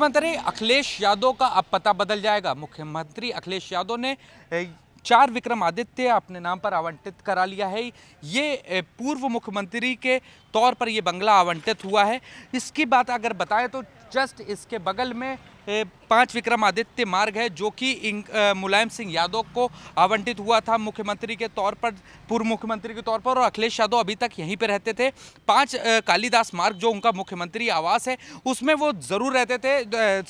मुख्यमंत्री अखिलेश यादव का अब पता बदल जाएगा मुख्यमंत्री अखिलेश यादव ने चार विक्रमादित्य अपने नाम पर आवंटित करा लिया है ये पूर्व मुख्यमंत्री के तौर पर ये बंगला आवंटित हुआ है इसकी बात अगर बताएं तो जस्ट इसके बगल में पाँच विक्रमादित्य मार्ग है जो कि मुलायम सिंह यादव को आवंटित हुआ था मुख्यमंत्री के तौर पर पूर्व मुख्यमंत्री के तौर पर और अखिलेश यादव अभी तक यहीं पर रहते थे पाँच कालिदास मार्ग जो उनका मुख्यमंत्री आवास है उसमें वो ज़रूर रहते थे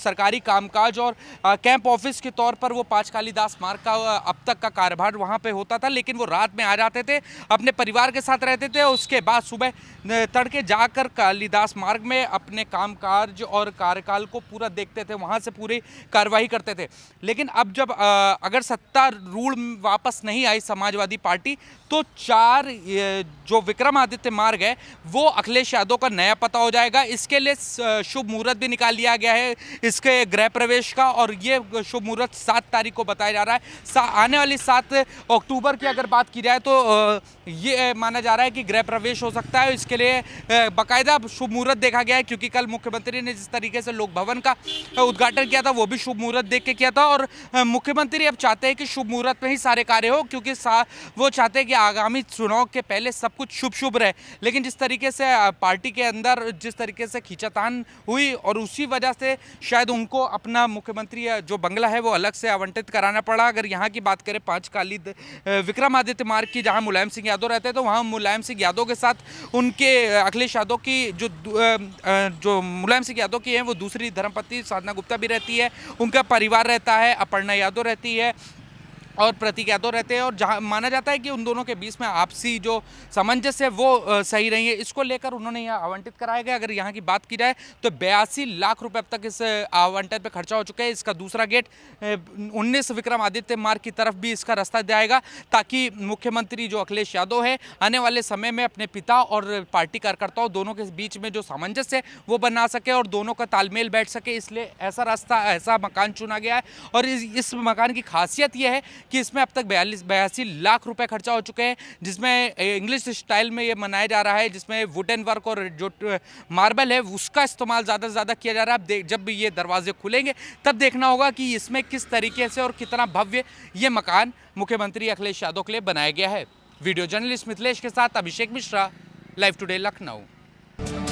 सरकारी कामकाज और कैंप ऑफिस के तौर पर वो पाँच कालिदास मार्ग का अब तक का कार्यभार वहाँ पर होता था लेकिन वो रात में आ जाते थे अपने परिवार के साथ रहते थे उसके बाद सुबह तड़के जाकर कालिदास मार्ग में अपने कामकाज और कार्यकाल को पूरा देखते थे वहाँ से पूरी कार्रवाई करते थे लेकिन अब जब अगर सत्ता रूढ़ वापस नहीं आई समाजवादी पार्टी तो चार जो विक्रमादित्य मार्ग है वो अखिलेश यादव का नया पता हो जाएगा इसके लिए शुभ मुहूर्त भी निकाल लिया गया है इसके गृह प्रवेश का और ये शुभ मुहूर्त सात तारीख को बताया जा रहा है आने वाली सात अक्टूबर की अगर बात की जाए तो ये माना जा रहा है कि गृह प्रवेश हो सकता है इसके लिए बाकायदा शुभ मुहूर्त देखा गया है क्योंकि कल मुख्यमंत्री ने जिस तरीके से लोक भवन का उद्घाटन किया था वो भी शुभ मुहूर्त देख के किया था और मुख्यमंत्री अब चाहते हैं कि शुभ मुहूर्त में ही सारे कार्य हो क्योंकि वो चाहते हैं कि आगामी चुनाव के पहले सब कुछ शुभ शुभ रहे लेकिन जिस तरीके से पार्टी के अंदर जिस तरीके से खींचातान हुई और उसी वजह से शायद उनको अपना मुख्यमंत्री जो बंगला है वो अलग से आवंटित कराना पड़ा अगर यहाँ की बात करें पाँच काली विक्रमादित्य मार्ग की जहाँ मुलायम सिंह यादव रहते हैं तो वहाँ मुलायम सिंह यादव के साथ उनके अखिलेश यादव की जो जो मुलायम सिंह यादव की हैं वो दूसरी धर्मपति साधना गुप्ता भी रहती है उनका परिवार रहता है अपर्णा यादव रहती है और प्रतीक यादव रहते हैं और जहाँ माना जाता है कि उन दोनों के बीच में आपसी जो सामंजस्य है वो सही रही है इसको लेकर उन्होंने यहाँ आवंटित कराया गया अगर यहाँ की बात की जाए तो बयासी लाख रुपए अब तक इस आवंटन पर खर्चा हो चुका है इसका दूसरा गेट उन्नीस विक्रमादित्य मार्ग की तरफ भी इसका रास्ता जाएगा ताकि मुख्यमंत्री जो अखिलेश यादव है आने वाले समय में अपने पिता और पार्टी कार्यकर्ताओं दोनों के बीच में जो सामंजस्य है वो बना सके और दोनों का तालमेल बैठ सके इसलिए ऐसा रास्ता ऐसा मकान चुना गया है और इस मकान की खासियत यह है कि इसमें अब तक बयालीस बयासी लाख रुपए खर्चा हो चुके हैं जिसमें इंग्लिश स्टाइल में ये मनाया जा रहा है जिसमें वुडन वर्क और जो मार्बल है उसका इस्तेमाल ज़्यादा से ज़्यादा किया जा रहा है जब ये दरवाजे खुलेंगे तब देखना होगा कि इसमें किस तरीके से और कितना भव्य ये मकान मुख्यमंत्री अखिलेश यादव के लिए बनाया गया है वीडियो जर्नलिस्ट मिथिलेश के साथ अभिषेक मिश्रा लाइव टुडे लखनऊ